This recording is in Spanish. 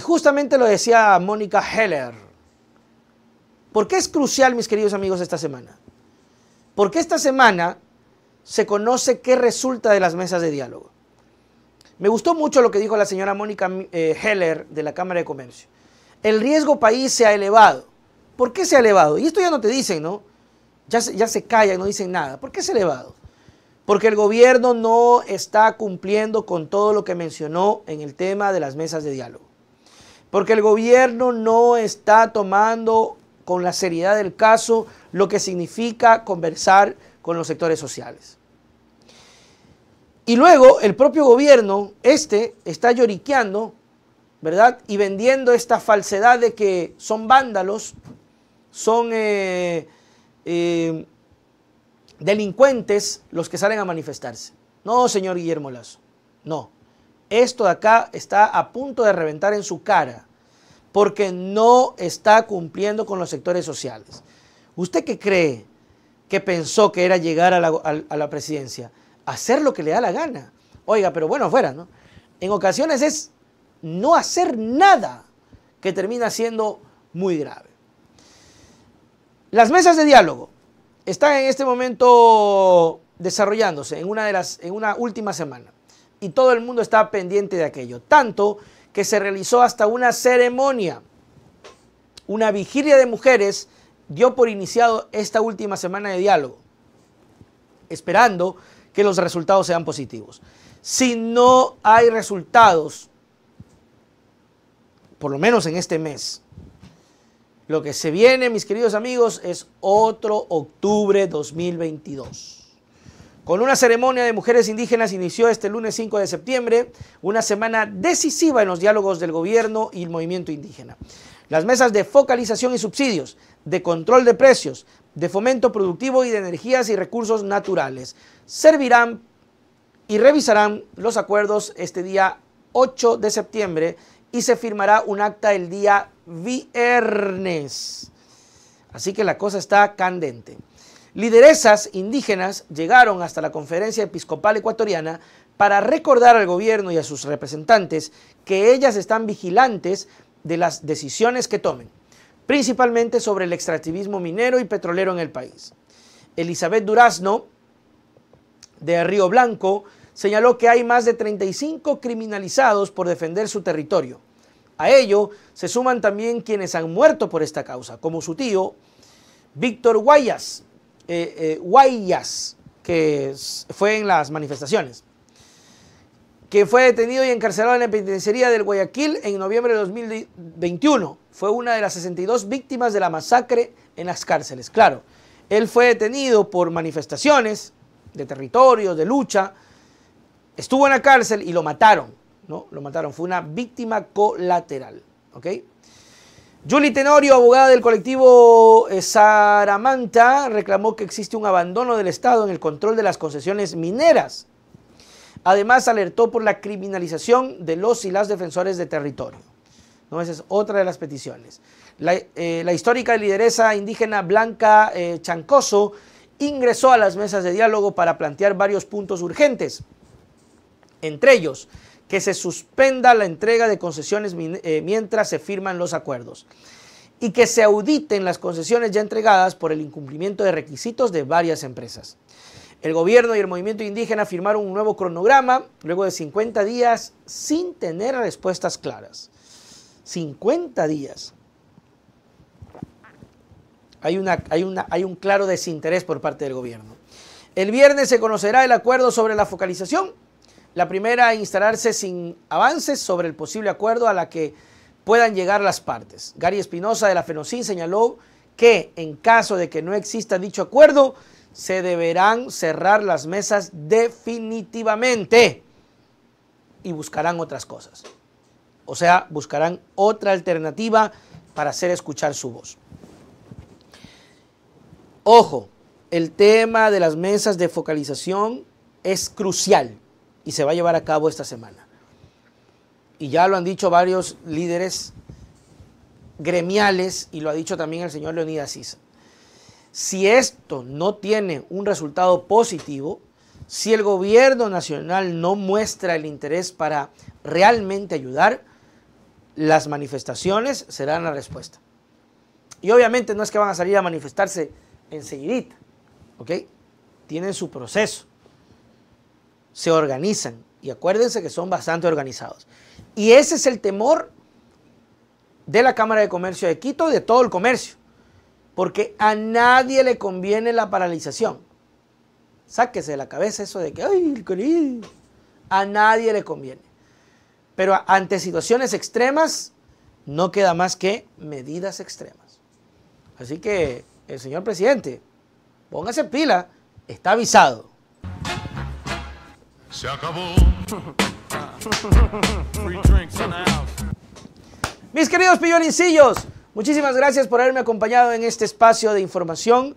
Y justamente lo decía Mónica Heller. ¿Por qué es crucial, mis queridos amigos, esta semana? Porque esta semana se conoce qué resulta de las mesas de diálogo. Me gustó mucho lo que dijo la señora Mónica eh, Heller de la Cámara de Comercio. El riesgo país se ha elevado. ¿Por qué se ha elevado? Y esto ya no te dicen, ¿no? Ya se, ya se callan, no dicen nada. ¿Por qué se ha elevado? Porque el gobierno no está cumpliendo con todo lo que mencionó en el tema de las mesas de diálogo porque el gobierno no está tomando con la seriedad del caso lo que significa conversar con los sectores sociales. Y luego el propio gobierno, este, está lloriqueando, ¿verdad? Y vendiendo esta falsedad de que son vándalos, son eh, eh, delincuentes los que salen a manifestarse. No, señor Guillermo Lazo, no esto de acá está a punto de reventar en su cara porque no está cumpliendo con los sectores sociales. ¿Usted qué cree que pensó que era llegar a la, presidencia? Hacer lo que le da la gana. Oiga, pero bueno, fuera, ¿no? En ocasiones es no hacer nada que termina siendo muy grave. Las mesas de diálogo están en este momento desarrollándose en una, de las, en una última semana y todo el mundo está pendiente de aquello, tanto que se realizó hasta una ceremonia, una vigilia de mujeres dio por iniciado esta última semana de diálogo, esperando que los resultados sean positivos. Si no hay resultados, por lo menos en este mes, lo que se viene, mis queridos amigos, es otro octubre 2022. Con una ceremonia de mujeres indígenas inició este lunes 5 de septiembre una semana decisiva en los diálogos del gobierno y el movimiento indígena. Las mesas de focalización y subsidios, de control de precios, de fomento productivo y de energías y recursos naturales servirán y revisarán los acuerdos este día 8 de septiembre y se firmará un acta el día viernes. Así que la cosa está candente. Lideresas indígenas llegaron hasta la Conferencia Episcopal Ecuatoriana para recordar al gobierno y a sus representantes que ellas están vigilantes de las decisiones que tomen, principalmente sobre el extractivismo minero y petrolero en el país. Elizabeth Durazno, de Río Blanco, señaló que hay más de 35 criminalizados por defender su territorio. A ello se suman también quienes han muerto por esta causa, como su tío Víctor Guayas, eh, eh, Guayas, que fue en las manifestaciones, que fue detenido y encarcelado en la penitenciaría del Guayaquil en noviembre de 2021. Fue una de las 62 víctimas de la masacre en las cárceles. Claro, él fue detenido por manifestaciones de territorios, de lucha, estuvo en la cárcel y lo mataron, ¿no? Lo mataron, fue una víctima colateral, ¿ok? Julie Tenorio, abogada del colectivo eh, Saramanta, reclamó que existe un abandono del Estado en el control de las concesiones mineras. Además, alertó por la criminalización de los y las defensores de territorio. No, esa es otra de las peticiones. La, eh, histórica lideresa indígena Blanca eh, Chancoso ingresó a las mesas de diálogo para plantear varios puntos urgentes. Entre ellos, que se suspenda la entrega de concesiones eh, mientras se firman los acuerdos y que se auditen las concesiones ya entregadas por el incumplimiento de requisitos de varias empresas. El gobierno y el movimiento indígena firmaron un nuevo cronograma luego de 50 días sin tener respuestas claras. 50 días. Hay, una, hay, una, hay un claro desinterés por parte del gobierno. El viernes se conocerá el acuerdo sobre la focalización la primera, instalarse sin avances sobre el posible acuerdo a la que puedan llegar las partes. Gary Espinosa de la FENOCIN señaló que en caso de que no exista dicho acuerdo, se deberán cerrar las mesas definitivamente y buscarán otras cosas. O sea, buscarán otra alternativa para hacer escuchar su voz. Ojo, el tema de las mesas de focalización es crucial y se va a llevar a cabo esta semana. Y ya lo han dicho varios líderes gremiales y lo ha dicho también el señor Leonidas Sisa. Si esto no tiene un resultado positivo, si el gobierno nacional no muestra el interés para realmente ayudar, las manifestaciones serán la respuesta. Y obviamente no es que van a salir a manifestarse enseguida. ¿ok? Tienen su proceso se organizan. Y acuérdense que son bastante organizados. Y ese es el temor de la Cámara de Comercio de Quito, de todo el comercio. Porque a nadie le conviene la paralización. Sáquese de la cabeza eso de que, ay, A nadie le conviene. Pero ante situaciones extremas, no queda más que medidas extremas. Así que el señor presidente, póngase pila, está avisado. Se acabó. Mis queridos pilloncillos, muchísimas gracias por haberme acompañado en este espacio de información.